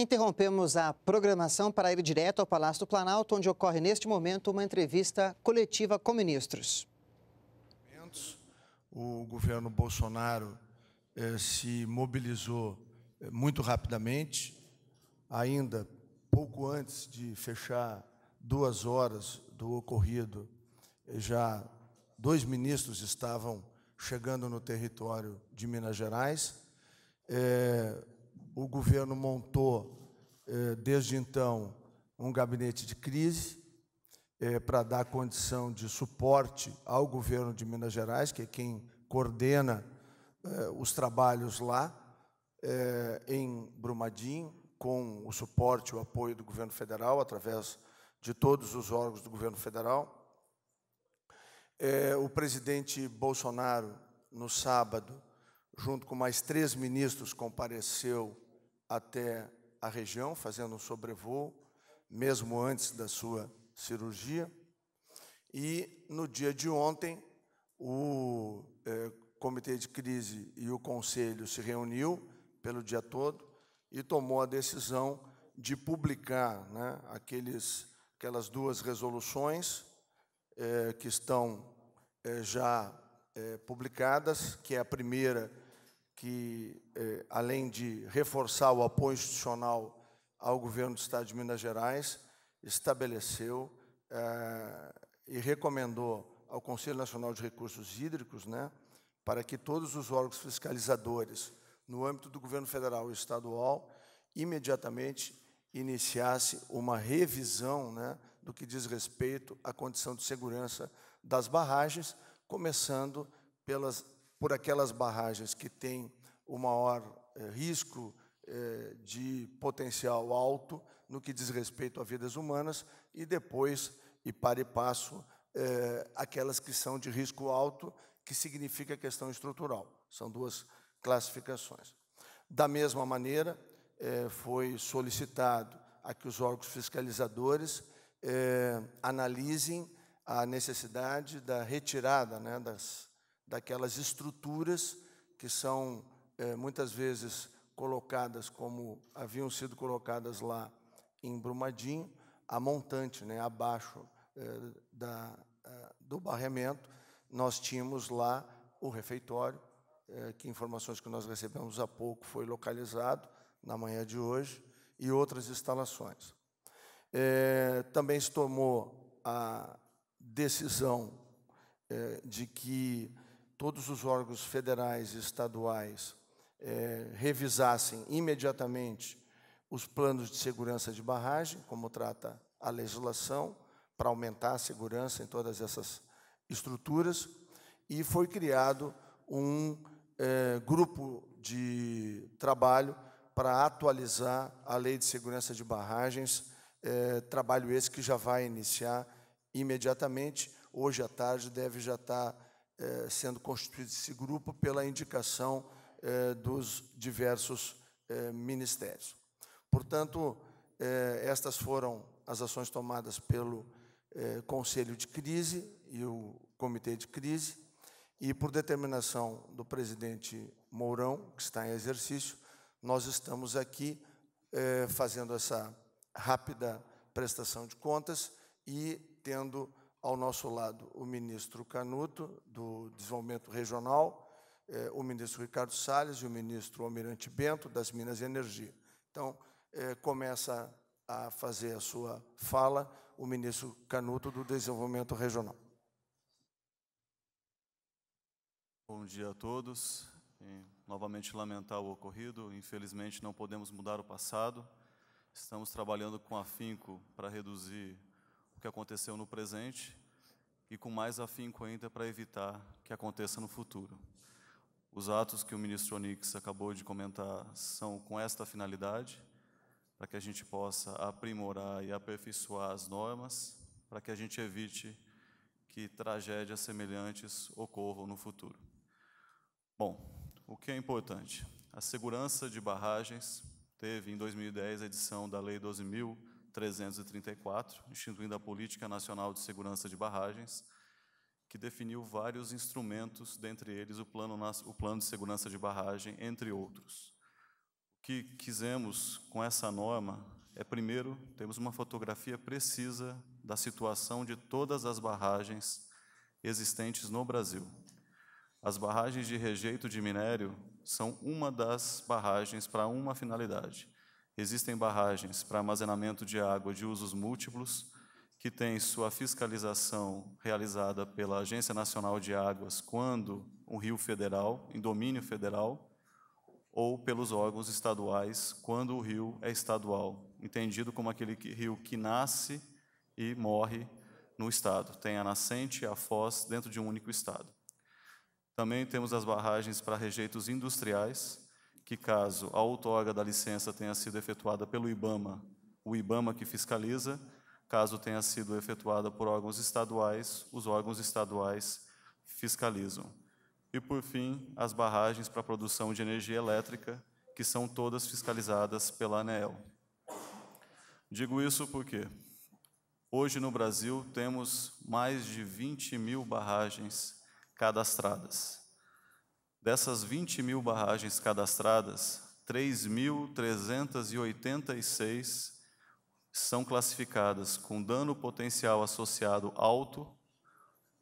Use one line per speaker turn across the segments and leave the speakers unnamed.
Interrompemos a programação para ir direto ao Palácio do Planalto, onde ocorre neste momento uma entrevista coletiva com ministros.
O governo Bolsonaro eh, se mobilizou eh, muito rapidamente, ainda pouco antes de fechar duas horas do ocorrido, eh, já dois ministros estavam chegando no território de Minas Gerais. Eh, o governo montou eh, desde então, um gabinete de crise eh, para dar condição de suporte ao governo de Minas Gerais, que é quem coordena eh, os trabalhos lá em Brumadinho, com o suporte e o apoio do governo federal, através de todos os órgãos do governo federal. o presidente Bolsonaro, no sábado, junto com mais três ministros, compareceu até a região, fazendo um sobrevoo, mesmo antes da sua cirurgia. E no dia de ontem, o eh, comitê de crise e o conselho se reuniu pelo dia todo e tomou a decisão de publicar né, aqueles, aquelas duas resoluções eh, que estão eh, já publicadas, que é a primeira que, eh, além de reforçar o apoio institucional ao governo do Estado de Minas Gerais, estabeleceu eh, e recomendou ao Conselho Nacional de Recursos Hídricos né, para que todos os órgãos fiscalizadores, no âmbito do governo federal e estadual, imediatamente iniciasse uma revisão né, do que diz respeito à condição de segurança das barragens, começando pelas por aquelas barragens que têm o maior eh, risco eh, de potencial alto no que diz respeito a vidas humanas e depois, e para e passo, eh, aquelas que são de risco alto, que significa questão estrutural. São duas classificações. Da mesma maneira, foi solicitado a que os órgãos fiscalizadores analisem a necessidade da retirada né, das, daquelas estruturas que são é, muitas vezes colocadas como haviam sido colocadas lá em Brumadinho, a montante, né, abaixo é, da, é, do barreamento, nós tínhamos lá o refeitório, é, que informações que nós recebemos há pouco foi localizado na manhã de hoje, e outras instalações. É, também se tomou a decisão é, de que todos os órgãos federais e estaduais é, revisassem imediatamente os planos de segurança de barragem, como trata a legislação, para aumentar a segurança em todas essas estruturas, e foi criado um é, grupo de trabalho para atualizar a Lei de Segurança de Barragens, é, trabalho esse que já vai iniciar imediatamente. Hoje à tarde deve já estar eh, sendo constituído esse grupo pela indicação eh, dos diversos eh, ministérios. Portanto, estas foram as ações tomadas pelo Conselho de Crise e o Comitê de Crise, e por determinação do presidente Mourão, que está em exercício, nós estamos aqui fazendo essa rápida prestação de contas e tendo ao nosso lado o ministro Canuto, do Desenvolvimento Regional, eh, o ministro Ricardo Salles e o ministro Almirante Bento, das Minas e Energia. Então, eh, começa a fazer a sua fala o ministro Canuto, do Desenvolvimento Regional.
Bom dia a todos. E, novamente lamentar o ocorrido. Infelizmente, não podemos mudar o passado. Estamos trabalhando com afinco para reduzir o que aconteceu no presente e com mais afinco ainda para evitar que aconteça no futuro. Os atos que o ministro Onix acabou de comentar são com esta finalidade, para que a gente possa aprimorar e aperfeiçoar as normas, para que a gente evite que tragédias semelhantes ocorram no futuro. Bom, o que é importante? A segurança de barragens teve em 2010 a edição da Lei 12.000 334, instituindo a Política Nacional de Segurança de Barragens, que definiu vários instrumentos, dentre eles o Plano, o plano de Segurança de Barragem, entre outros. O que quisemos com essa norma é, primeiro, temos uma fotografia precisa da situação de todas as barragens existentes no Brasil. As barragens de rejeito de minério são uma das barragens para uma finalidade. Existem barragens para armazenamento de água de usos múltiplos, que têm sua fiscalização realizada pela Agência Nacional de Águas quando um rio federal, em domínio federal, ou pelos órgãos estaduais quando o rio é estadual, entendido como aquele rio que nasce e morre no estado, tem a nascente e a foz dentro de um único estado. Também temos as barragens para rejeitos industriais, que, caso a outorga da licença tenha sido efetuada pelo IBAMA, o IBAMA que fiscaliza, caso tenha sido efetuada por órgãos estaduais, os órgãos estaduais fiscalizam. E, por fim, as barragens para produção de energia elétrica, que são todas fiscalizadas pela ANEEL. Digo isso porque hoje no Brasil temos mais de 20 mil barragens cadastradas. Dessas 20 mil barragens cadastradas, 3.386 são classificadas com dano potencial associado alto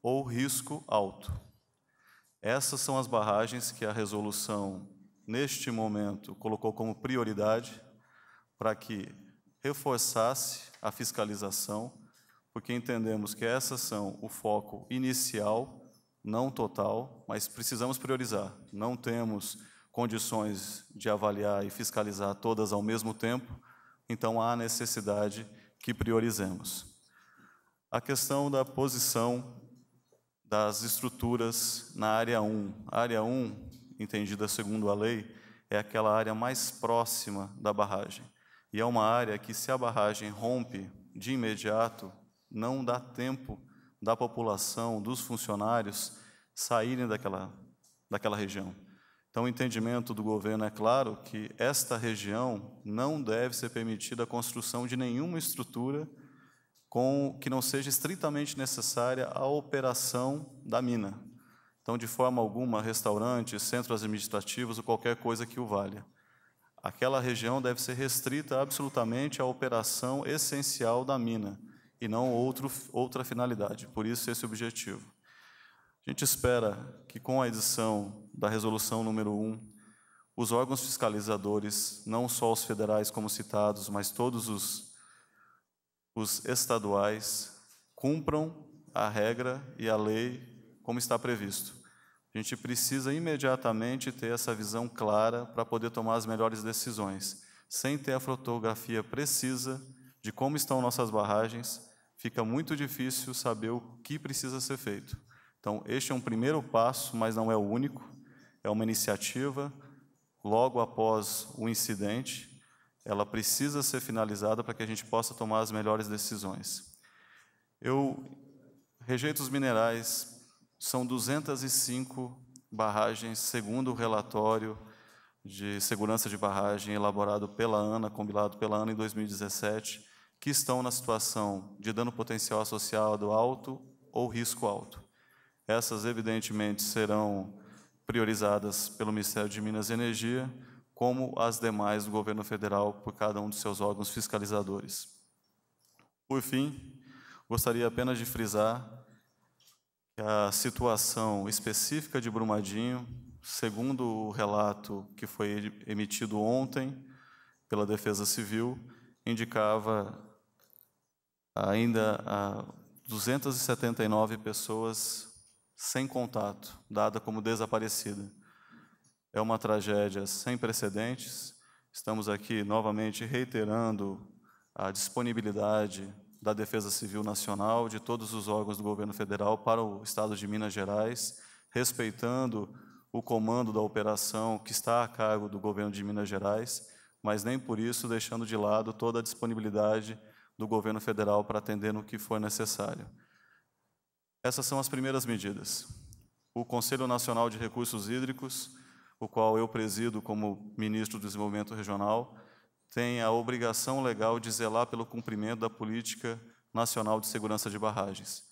ou risco alto. Essas são as barragens que a resolução, neste momento, colocou como prioridade para que reforçasse a fiscalização, porque entendemos que essas são o foco inicial não total, mas precisamos priorizar. Não temos condições de avaliar e fiscalizar todas ao mesmo tempo, então há necessidade que priorizemos. A questão da posição das estruturas na área 1. A área 1, entendida segundo a lei, é aquela área mais próxima da barragem. E é uma área que, se a barragem rompe de imediato, não dá tempo da população, dos funcionários saírem daquela, daquela região. Então, o entendimento do governo é claro que esta região não deve ser permitida a construção de nenhuma estrutura com que não seja estritamente necessária à operação da mina. Então, de forma alguma, restaurantes, centros administrativos ou qualquer coisa que o valha. Aquela região deve ser restrita absolutamente à operação essencial da mina e não outro, outra finalidade. Por isso, esse objetivo. A gente espera que, com a edição da resolução número 1, os órgãos fiscalizadores, não só os federais como citados, mas todos os, os estaduais, cumpram a regra e a lei como está previsto. A gente precisa imediatamente ter essa visão clara para poder tomar as melhores decisões. Sem ter a fotografia precisa, de como estão nossas barragens, fica muito difícil saber o que precisa ser feito. Então, este é um primeiro passo, mas não é o único. É uma iniciativa. Logo após o incidente, ela precisa ser finalizada para que a gente possa tomar as melhores decisões. Eu rejeitos minerais são 205 barragens, segundo o relatório de segurança de barragem elaborado pela ANA, compilado pela ANA em 2017 que estão na situação de dano potencial associado alto ou risco alto. Essas, evidentemente, serão priorizadas pelo Ministério de Minas e Energia, como as demais do governo federal por cada um dos seus órgãos fiscalizadores. Por fim, gostaria apenas de frisar que a situação específica de Brumadinho, segundo o relato que foi emitido ontem pela Defesa Civil, indicava ainda 279 pessoas sem contato, dada como desaparecida. É uma tragédia sem precedentes. Estamos aqui novamente reiterando a disponibilidade da Defesa Civil Nacional, de todos os órgãos do governo federal para o estado de Minas Gerais, respeitando o comando da operação que está a cargo do governo de Minas Gerais, mas nem por isso deixando de lado toda a disponibilidade do governo federal para atender no que for necessário. Essas são as primeiras medidas. O Conselho Nacional de Recursos Hídricos, o qual eu presido como ministro do Desenvolvimento Regional, tem a obrigação legal de zelar pelo cumprimento da Política Nacional de Segurança de Barragens.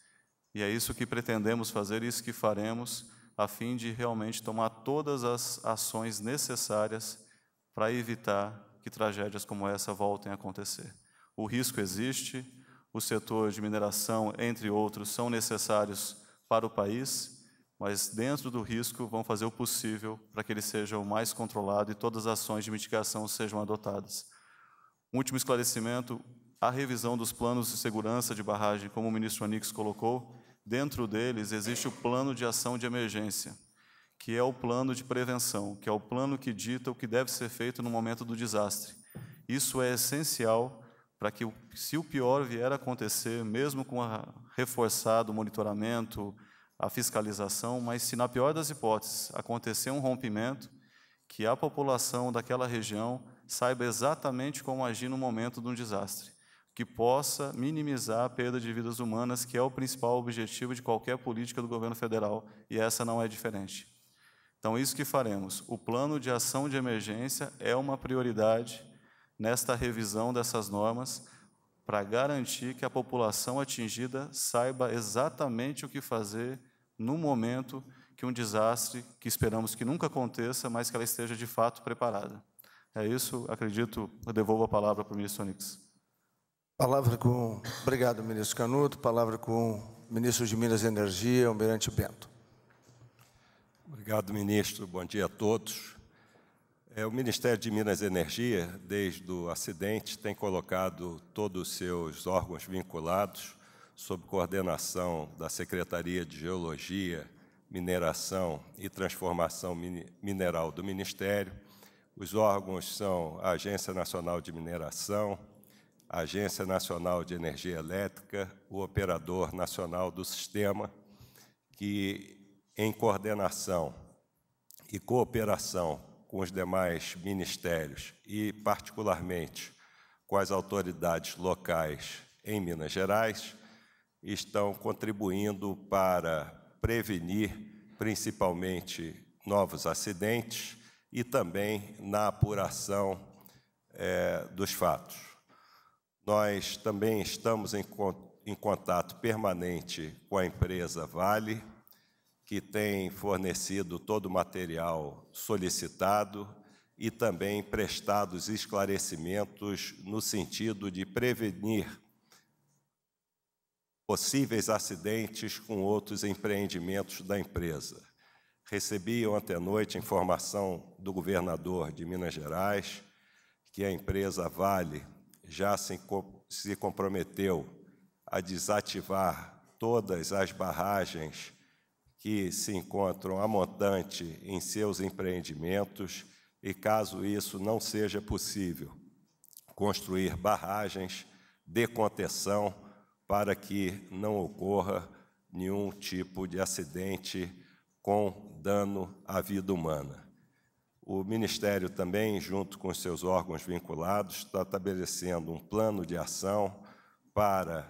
E é isso que pretendemos fazer, isso que faremos, a fim de realmente tomar todas as ações necessárias para evitar que tragédias como essa voltem a acontecer o risco existe, o setor de mineração, entre outros, são necessários para o país, mas dentro do risco vão fazer o possível para que ele seja o mais controlado e todas as ações de mitigação sejam adotadas. Um último esclarecimento, a revisão dos planos de segurança de barragem, como o ministro Anix colocou, dentro deles existe o plano de ação de emergência, que é o plano de prevenção, que é o plano que dita o que deve ser feito no momento do desastre. Isso é essencial para que, se o pior vier a acontecer, mesmo com a reforçado o monitoramento, a fiscalização, mas se na pior das hipóteses acontecer um rompimento, que a população daquela região saiba exatamente como agir no momento de um desastre, que possa minimizar a perda de vidas humanas, que é o principal objetivo de qualquer política do governo federal, e essa não é diferente. Então, isso que faremos. O plano de ação de emergência é uma prioridade nesta revisão dessas normas para garantir que a população atingida saiba exatamente o que fazer no momento que um desastre, que esperamos que nunca aconteça, mas que ela esteja de fato preparada. É isso, acredito,
eu devolvo a palavra para o ministro Onix. Palavra com. Obrigado, ministro Canuto. Palavra com o ministro de Minas e Energia, Almirante Bento.
Obrigado, ministro. Bom dia a todos. É, o Ministério de Minas e Energia, desde o acidente, tem colocado todos os seus órgãos vinculados sob coordenação da Secretaria de Geologia, Mineração e Transformação Mineral do Ministério. Os órgãos são a Agência Nacional de Mineração, a Agência Nacional de Energia Elétrica, o Operador Nacional do Sistema, que, em coordenação e cooperação com os demais ministérios e, particularmente, com as autoridades locais em Minas Gerais, estão contribuindo para prevenir, principalmente, novos acidentes e também na apuração é, dos fatos. Nós também estamos em, em contato permanente com a empresa Vale que tem fornecido todo o material solicitado e também prestado esclarecimentos no sentido de prevenir possíveis acidentes com outros empreendimentos da empresa. Recebi ontem à noite informação do governador de Minas Gerais que a empresa Vale já se comprometeu a desativar todas as barragens que se encontram a montante em seus empreendimentos e, caso isso não seja possível, construir barragens de contenção para que não ocorra nenhum tipo de acidente com dano à vida humana. O Ministério também, junto com seus órgãos vinculados, está estabelecendo um plano de ação para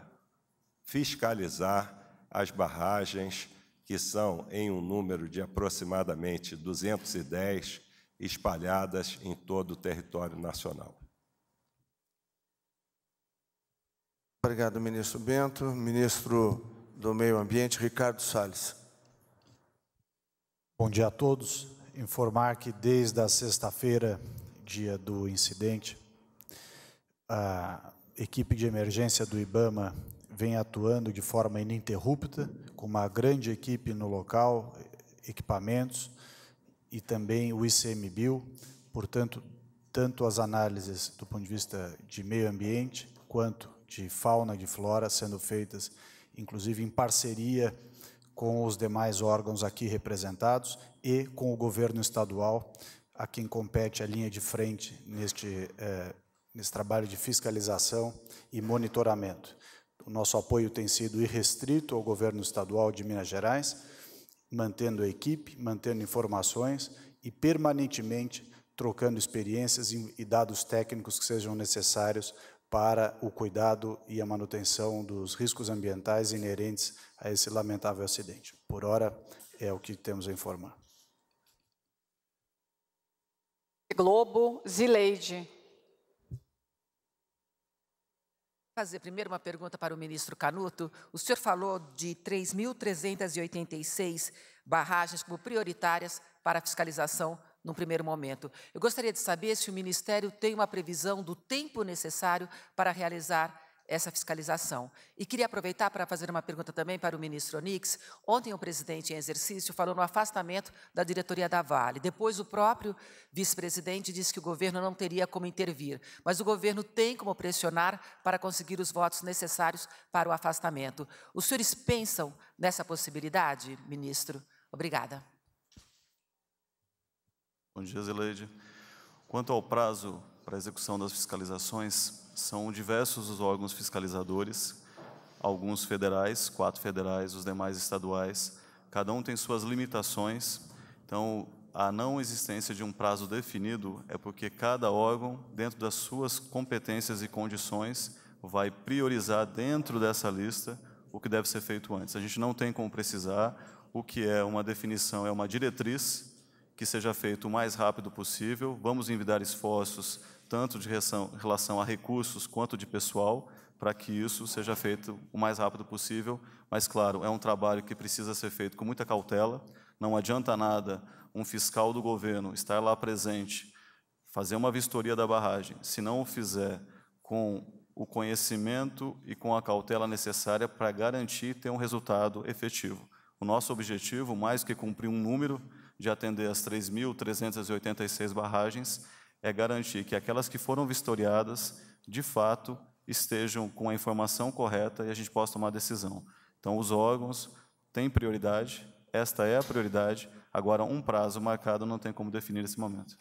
fiscalizar as barragens que são em um número de aproximadamente 210, espalhadas em todo o território nacional.
Obrigado, ministro Bento. Ministro do Meio Ambiente, Ricardo Salles. Bom dia a
todos. Informar que desde a sexta-feira, dia do incidente, a equipe de emergência do IBAMA vem atuando de forma ininterrupta, com uma grande equipe no local, equipamentos e também o ICMBio, portanto, tanto as análises do ponto de vista de meio ambiente quanto de fauna e de flora sendo feitas, inclusive em parceria com os demais órgãos aqui representados e com o governo estadual, a quem compete a linha de frente neste, eh, trabalho de fiscalização e monitoramento. O nosso apoio tem sido irrestrito ao governo estadual de Minas Gerais, mantendo a equipe, mantendo informações e permanentemente trocando experiências e dados técnicos que sejam necessários para o cuidado e a manutenção dos riscos ambientais inerentes a esse lamentável acidente. Por hora, é o que temos a informar.
Globo, Zileide. fazer primeiro uma pergunta para o ministro Canuto. O senhor falou de 3.386 barragens como prioritárias para a fiscalização num primeiro momento. Eu gostaria de saber se o Ministério tem uma previsão do tempo necessário para realizar essa fiscalização. E queria aproveitar para fazer uma pergunta também para o ministro Onix. Ontem o presidente em exercício falou no afastamento da diretoria da Vale. Depois o próprio vice-presidente disse que o governo não teria como intervir, mas o governo tem como pressionar para conseguir os votos necessários para o afastamento. Os senhores pensam nessa possibilidade, ministro? Obrigada.
Bom dia, Zeleide. Quanto ao prazo para a execução das fiscalizações, são diversos os órgãos fiscalizadores, alguns federais, quatro federais, os demais estaduais. Cada um tem suas limitações. Então, a não existência de um prazo definido é porque cada órgão, dentro das suas competências e condições, vai priorizar dentro dessa lista o que deve ser feito antes. A gente não tem como precisar o que é uma definição, é uma diretriz que seja feito o mais rápido possível. Vamos envidar esforços tanto de relação a recursos quanto de pessoal, para que isso seja feito o mais rápido possível. Mas, claro, é um trabalho que precisa ser feito com muita cautela. Não adianta nada um fiscal do governo estar lá presente, fazer uma vistoria da barragem, se não o fizer com o conhecimento e com a cautela necessária para garantir ter um resultado efetivo. O nosso objetivo, mais que cumprir um número de atender as 3.386 barragens, é garantir que aquelas que foram vistoriadas, de fato, estejam com a informação correta e a gente possa tomar decisão. Então, os órgãos têm prioridade, esta é a prioridade, agora um prazo marcado não tem como definir esse momento.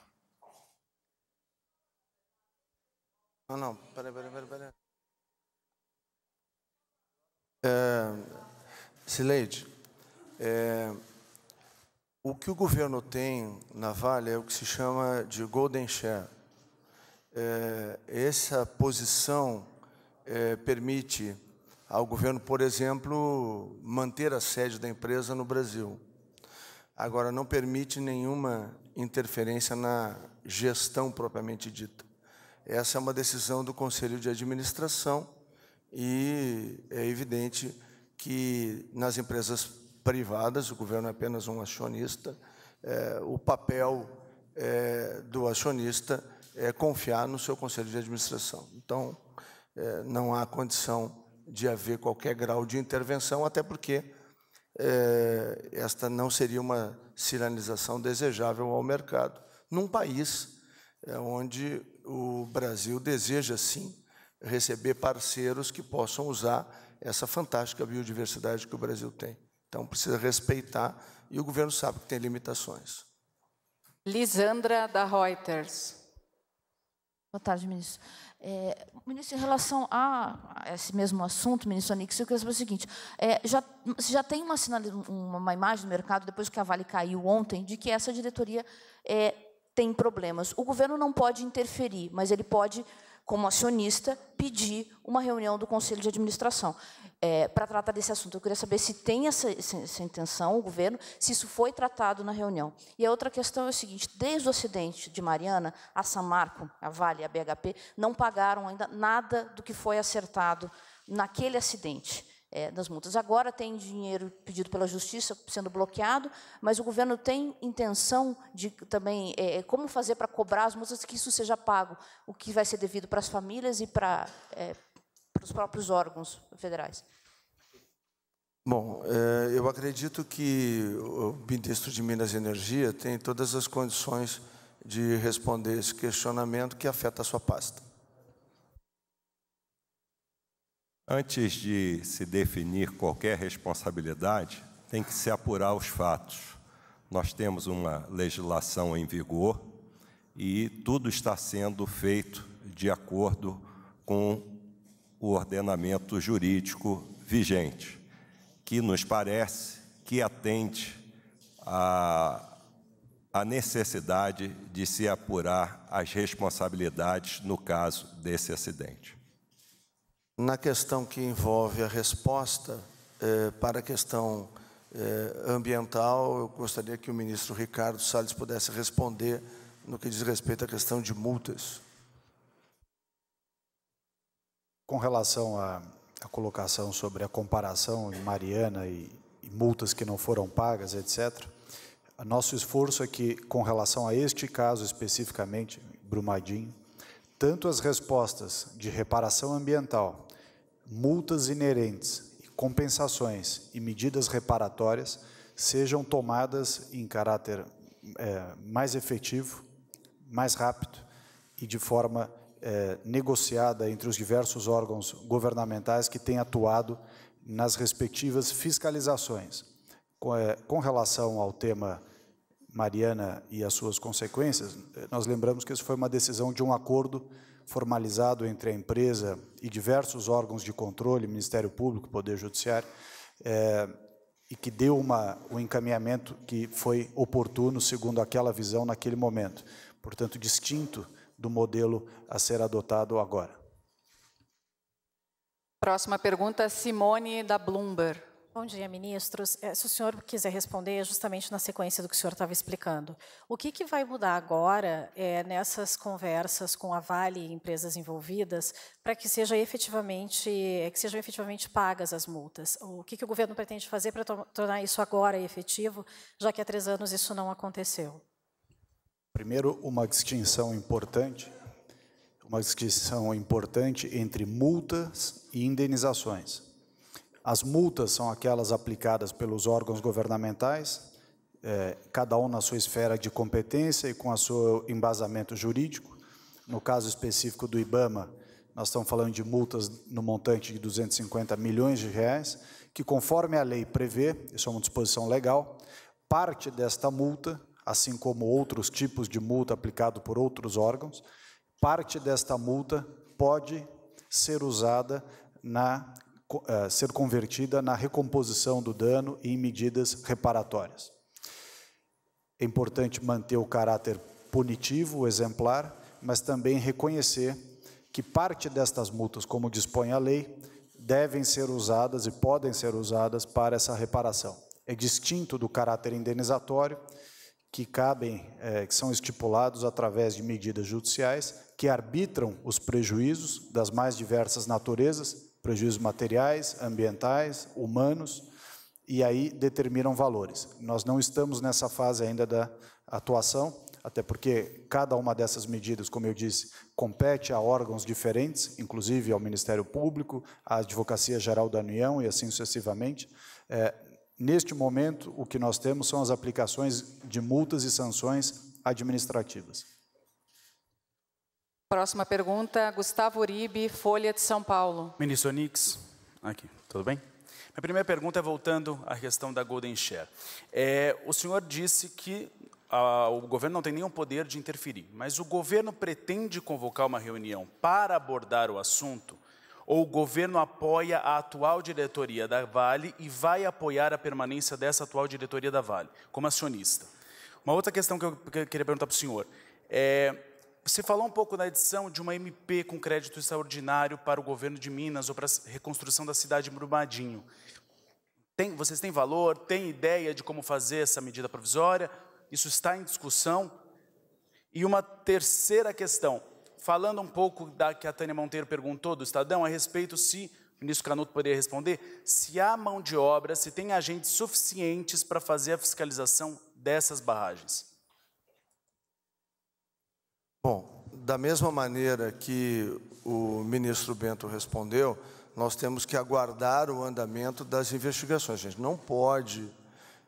Não, não, peraí, peraí, peraí. peraí. É, Sileide, é, o que o governo tem na Vale é o que se chama de golden share. É, essa posição é, permite ao governo, por exemplo, manter a sede da empresa no Brasil. Agora, não permite nenhuma interferência na gestão propriamente dita. Essa é uma decisão do Conselho de Administração e é evidente que nas empresas privadas, o governo é apenas um acionista, é, o papel é, do acionista é confiar no seu conselho de administração. Então, é, não há condição de haver qualquer grau de intervenção, até porque é, esta não seria uma sinalização desejável ao mercado. Num país é, onde o Brasil deseja, sim, receber parceiros que possam usar essa fantástica biodiversidade que o Brasil tem. Então, precisa respeitar, e o governo sabe que tem limitações.
Lisandra, da Reuters. Boa tarde, ministro. É, ministro, em relação a esse mesmo assunto, ministro Anix, eu queria saber o seguinte: é, já, já tem uma, uma imagem no mercado, depois que a Vale caiu ontem, de que essa diretoria é, tem problemas. O governo não pode interferir, mas ele pode como acionista, pedir uma reunião do Conselho de Administração é, para tratar desse assunto. Eu queria saber se tem essa, essa, intenção, o governo, se isso foi tratado na reunião. E a outra questão é o seguinte, desde o acidente de Mariana, a Samarco, a Vale e a BHP não pagaram ainda nada do que foi acertado naquele acidente é, das multas. Agora tem dinheiro pedido pela Justiça sendo bloqueado, mas o governo tem intenção de também é, é, como fazer para cobrar as multas que isso seja pago, o que vai ser devido para as famílias e para, é, para os próprios órgãos federais.
Bom, é, eu acredito que o ministro de Minas e Energia tem todas as condições de responder esse questionamento que afeta a sua pasta.
Antes de se definir qualquer responsabilidade, tem que se apurar os fatos. Nós temos uma legislação em vigor e tudo está sendo feito de acordo com o ordenamento jurídico vigente, que nos parece que atende à, necessidade de se apurar as responsabilidades no caso desse acidente
na questão que envolve a resposta eh, para a questão eh, ambiental, eu gostaria que o ministro Ricardo Salles pudesse responder no que diz respeito à questão de multas.
Com relação à, à colocação sobre a comparação em Mariana e, e multas que não foram pagas, etc., nosso esforço é que, com relação a este caso especificamente, Brumadinho, tanto as respostas de reparação ambiental multas inerentes, compensações e medidas reparatórias sejam tomadas em caráter é, mais efetivo, mais rápido e de forma é, negociada entre os diversos órgãos governamentais que têm atuado nas respectivas fiscalizações. Com, é, com relação ao tema Mariana e as suas consequências, nós lembramos que isso foi uma decisão de um acordo formalizado entre a empresa e diversos órgãos de controle, Ministério Público, Poder Judiciário, é, e que deu uma, um encaminhamento que foi oportuno, segundo aquela visão, naquele momento. Portanto, distinto do modelo a ser adotado agora.
Próxima pergunta, Simone da Bloomberg.
Bom dia, ministros. É, se o senhor quiser responder, é justamente na sequência do que o senhor estava explicando. O que, que vai mudar agora é, nessas conversas com a Vale e empresas envolvidas para que, seja efetivamente, é, que sejam efetivamente pagas as multas? O que, que o governo pretende fazer para tornar isso agora efetivo, já que há três anos isso não aconteceu?
Primeiro, uma distinção importante, uma distinção importante entre multas e indenizações. As multas são aquelas aplicadas pelos órgãos governamentais, é, cada um na sua esfera de competência e com o seu embasamento jurídico. No caso específico do IBAMA, nós estamos falando de multas no montante de 250 milhões de reais, que conforme a lei prevê, isso é uma disposição legal, parte desta multa, assim como outros tipos de multa aplicado por outros órgãos, parte desta multa pode ser usada na eh, ser convertida na recomposição do dano e em medidas reparatórias. É importante manter o caráter punitivo, exemplar, mas também reconhecer que parte destas multas, como dispõe a lei, devem ser usadas e podem ser usadas para essa reparação. É distinto do caráter indenizatório, que cabem, eh, que são estipulados através de medidas judiciais que arbitram os prejuízos das mais diversas naturezas, prejuízos materiais, ambientais, humanos, e aí determinam valores. Nós não estamos nessa fase ainda da atuação, até porque cada uma dessas medidas, como eu disse, compete a órgãos diferentes, inclusive ao Ministério Público, à Advocacia Geral da União e assim sucessivamente. É, neste momento, o que nós temos são as aplicações de multas e sanções administrativas.
Próxima pergunta, Gustavo Uribe, Folha de São Paulo.
Ministro Onix, aqui, tudo bem? Minha primeira pergunta é voltando à questão da Golden Share. É, o senhor disse que o governo não tem nenhum poder de interferir, mas o governo pretende convocar uma reunião para abordar o assunto? Ou o governo apoia a atual diretoria da Vale e vai apoiar a permanência dessa atual diretoria da Vale, como acionista? Uma outra questão que eu queria perguntar para o senhor. É, você falou um pouco na edição de uma MP com crédito extraordinário para o governo de Minas ou para a reconstrução da cidade de Brumadinho. Tem, vocês têm valor? Tem ideia de como fazer essa medida provisória? Isso está em discussão? E uma terceira questão, falando um pouco da que a Tânia Monteiro perguntou do Estadão, a respeito se, o ministro Canuto poderia responder, se há mão de obra, se tem agentes suficientes para fazer a fiscalização dessas barragens.
da mesma maneira que o ministro Bento respondeu, nós temos que aguardar o andamento das investigações. A gente não pode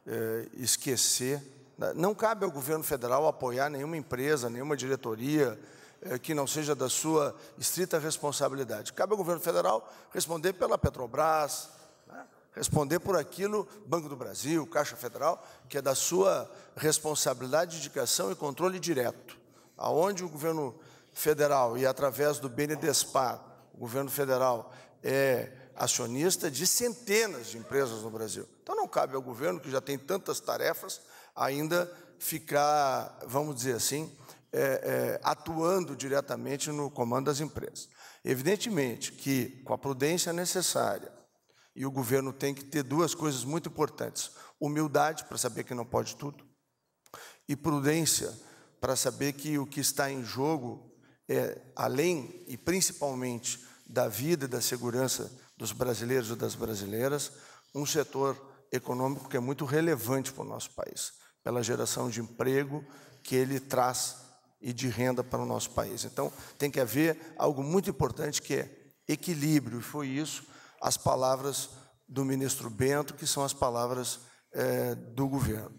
é, esquecer. Né? Não cabe ao governo federal apoiar nenhuma empresa, nenhuma diretoria é, que não seja da sua estrita responsabilidade. Cabe ao governo federal responder pela Petrobras, né? responder por aquilo, Banco do Brasil, Caixa Federal, que é da sua responsabilidade, de indicação e controle direto. Aonde o governo federal e através do BNDESPAR, o governo federal é acionista de centenas de empresas no Brasil. Então não cabe ao governo, que já tem tantas tarefas, ainda ficar, vamos dizer assim, é, é, atuando diretamente no comando das empresas. Evidentemente que, com a prudência necessária, e o governo tem que ter duas coisas muito importantes: humildade para saber que não pode tudo, e prudência para saber que o que está em jogo é, além e principalmente da vida e da segurança dos brasileiros e das brasileiras, um setor econômico que é muito relevante para o nosso país, pela geração de emprego que ele traz e de renda para o nosso país. Então, tem que haver algo muito importante que é equilíbrio, e foi isso as palavras do ministro Bento, que são as palavras é, do governo.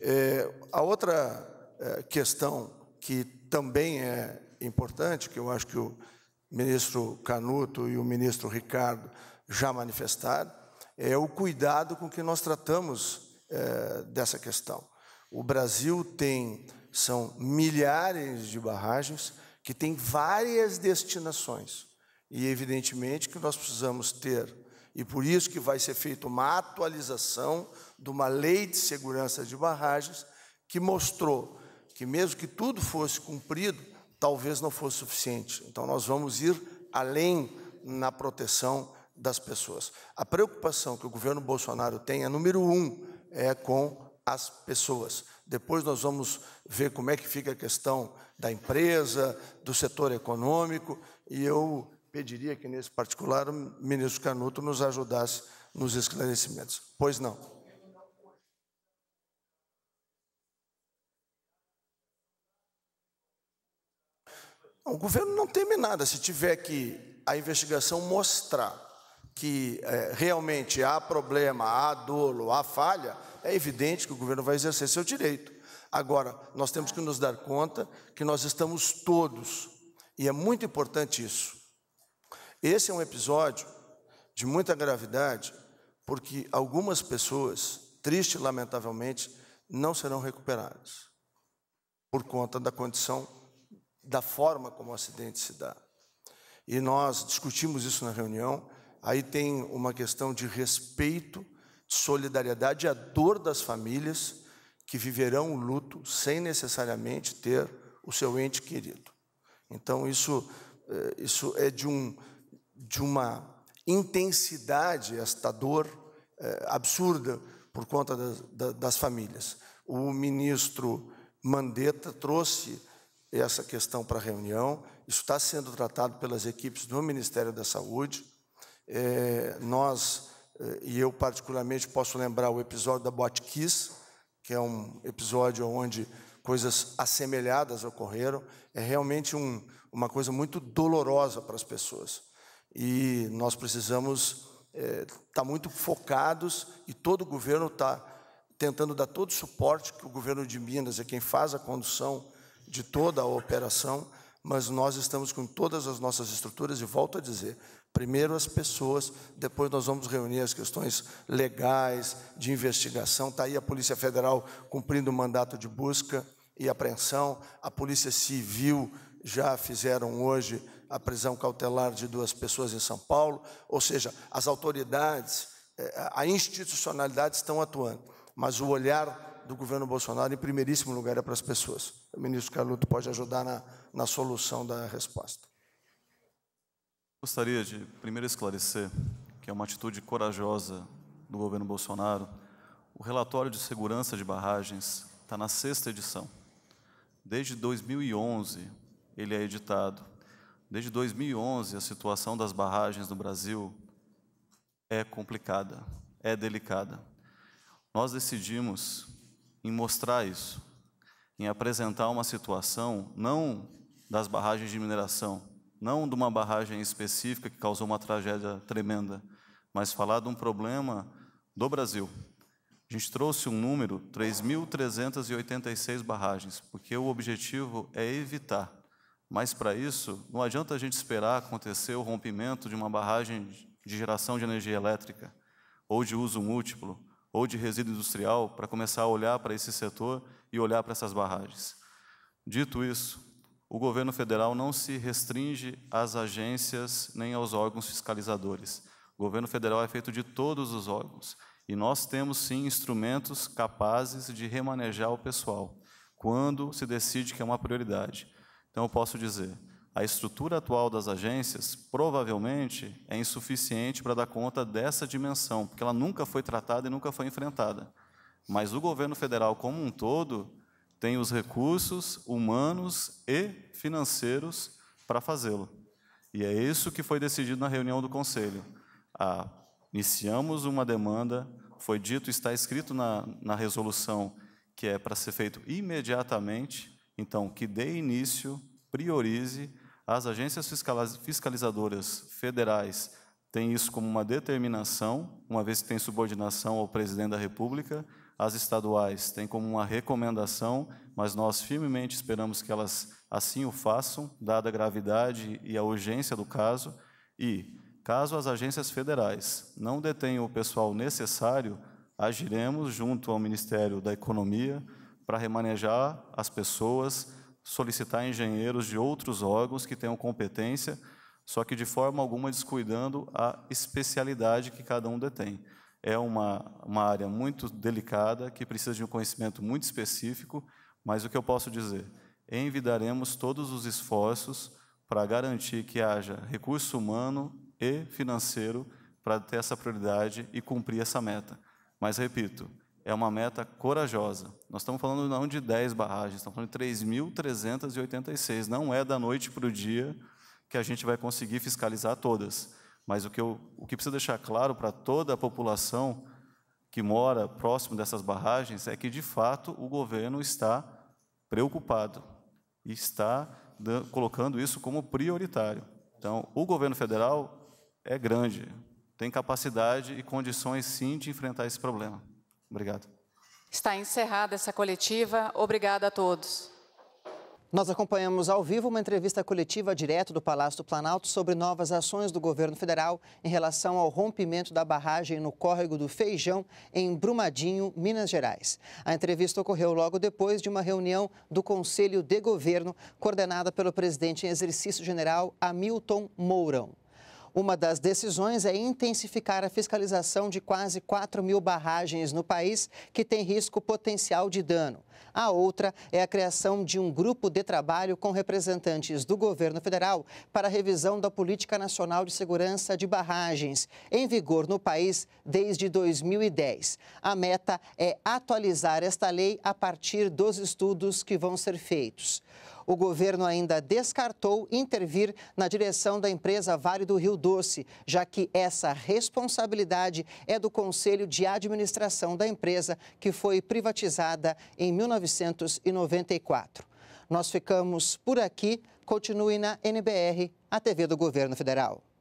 É, a outra é, questão que também é importante, que eu acho que o ministro Canuto e o ministro Ricardo já manifestaram, é o cuidado com que nós tratamos é, dessa questão. O Brasil tem, são milhares de barragens que têm várias destinações. E, evidentemente, que nós precisamos ter, e por isso que vai ser feita uma atualização de uma lei de segurança de barragens que mostrou que, mesmo que tudo fosse cumprido, talvez não fosse suficiente. Então, nós vamos ir além na proteção das pessoas. A preocupação que o governo Bolsonaro tem, é número um, é com as pessoas. Depois nós vamos ver como é que fica a questão da empresa, do setor econômico, e eu pediria que, nesse particular, o ministro Canuto nos ajudasse nos esclarecimentos. Pois não. o governo não teme nada. Se tiver que a investigação mostrar que é, realmente há problema, há dolo, há falha, é evidente que o governo vai exercer seu direito. Agora, nós temos que nos dar conta que nós estamos todos, e é muito importante isso. Esse é um episódio de muita gravidade, porque algumas pessoas, triste e lamentavelmente, não serão recuperadas por conta da condição da forma como o acidente se dá. E nós discutimos isso na reunião. Aí tem uma questão de respeito, solidariedade e a dor das famílias que viverão o luto sem necessariamente ter o seu ente querido. Então, isso, eh, isso é de, um, de uma intensidade, esta dor é, absurda por conta das, das famílias. O ministro Mandetta trouxe essa questão para a reunião. Isso está sendo tratado pelas equipes do Ministério da Saúde. É, nós, é, e eu particularmente, posso lembrar o episódio da Botkiss, que é um episódio onde coisas assemelhadas ocorreram. É realmente um, uma coisa muito dolorosa para as pessoas. E nós precisamos estar é, tá muito focados, e todo o governo está tentando dar todo o suporte, que o governo de Minas é quem faz a condução de toda a operação, mas nós estamos com todas as nossas estruturas, e volto a dizer, primeiro as pessoas, depois nós vamos reunir as questões legais, de investigação, está aí a Polícia Federal cumprindo o mandato de busca e apreensão, a Polícia Civil já fizeram hoje a prisão cautelar de duas pessoas em São Paulo, ou seja, as autoridades, eh, a institucionalidade estão atuando, mas o olhar do governo Bolsonaro, em primeiríssimo lugar, é para as pessoas. O ministro Carluto pode ajudar na, na solução da resposta.
Gostaria de primeiro esclarecer que é uma atitude corajosa do governo Bolsonaro. O relatório de segurança de barragens está na sexta edição. Desde 2011 ele é editado. Desde 2011 a situação das barragens no Brasil é complicada, é delicada. Nós decidimos em mostrar isso, em apresentar uma situação não das barragens de mineração, não de uma barragem específica que causou uma tragédia tremenda, mas falar de um problema do Brasil. A gente trouxe um número, 3.386 barragens, porque o objetivo é evitar. Mas para isso, não adianta a gente esperar acontecer o rompimento de uma barragem de geração de energia elétrica ou de uso múltiplo ou de resíduo industrial para começar a olhar para esse setor e olhar para essas barragens. Dito isso, o governo federal não se restringe às agências nem aos órgãos fiscalizadores. O governo federal é feito de todos os órgãos. E nós temos sim instrumentos capazes de remanejar o pessoal, quando se decide que é uma prioridade. Então, eu posso dizer: a estrutura atual das agências provavelmente é insuficiente para dar conta dessa dimensão, porque ela nunca foi tratada e nunca foi enfrentada. Mas o governo federal como um todo tem os recursos humanos e financeiros para fazê-lo. E é isso que foi decidido na reunião do conselho. Ah, iniciamos uma demanda, foi dito, está escrito na, na resolução que é para ser feito imediatamente, então que dê início, priorize as agências fiscalizadoras federais têm isso como uma determinação, uma vez que tem subordinação ao presidente da República. As estaduais têm como uma recomendação, mas nós firmemente esperamos que elas assim o façam, dada a gravidade e a urgência do caso. E, caso as agências federais não detenham o pessoal necessário, agiremos junto ao Ministério da Economia para remanejar as pessoas solicitar engenheiros de outros órgãos que tenham competência, só que de forma alguma descuidando a especialidade que cada um detém. É uma, uma área muito delicada, que precisa de um conhecimento muito específico, mas o que eu posso dizer? Envidaremos todos os esforços para garantir que haja recurso humano e financeiro para ter essa prioridade e cumprir essa meta. Mas, repito, é uma meta corajosa. Nós estamos falando não de 10 barragens, estamos falando de 3.386. Não é da noite para o dia que a gente vai conseguir fiscalizar todas. Mas o que, eu, o que precisa deixar claro para toda a população que mora próximo dessas barragens é que, de fato, o governo está preocupado e está colocando isso como prioritário. Então, o governo federal é grande, tem capacidade e condições, sim, de enfrentar esse problema. Obrigado.
Está encerrada essa coletiva. Obrigada a todos. Nós acompanhamos ao vivo uma entrevista coletiva direto do Palácio do Planalto sobre novas ações do governo federal em relação ao rompimento da barragem no córrego do Feijão, em Brumadinho, Minas Gerais. A entrevista ocorreu logo depois de uma reunião do Conselho de Governo, coordenada pelo presidente em exercício general Hamilton Mourão. Uma das decisões é intensificar a fiscalização de quase 4 mil barragens no país que tem risco potencial de dano. A outra é a criação de um grupo de trabalho com representantes do governo federal para a revisão da Política Nacional de Segurança de Barragens, em vigor no país desde 2010. A meta é atualizar esta lei a partir dos estudos que vão ser feitos o governo ainda descartou intervir na direção da empresa Vale do Rio Doce, já que essa responsabilidade é do Conselho de Administração da empresa, que foi privatizada em 1994. Nós ficamos por aqui. Continue na NBR, a TV do Governo Federal.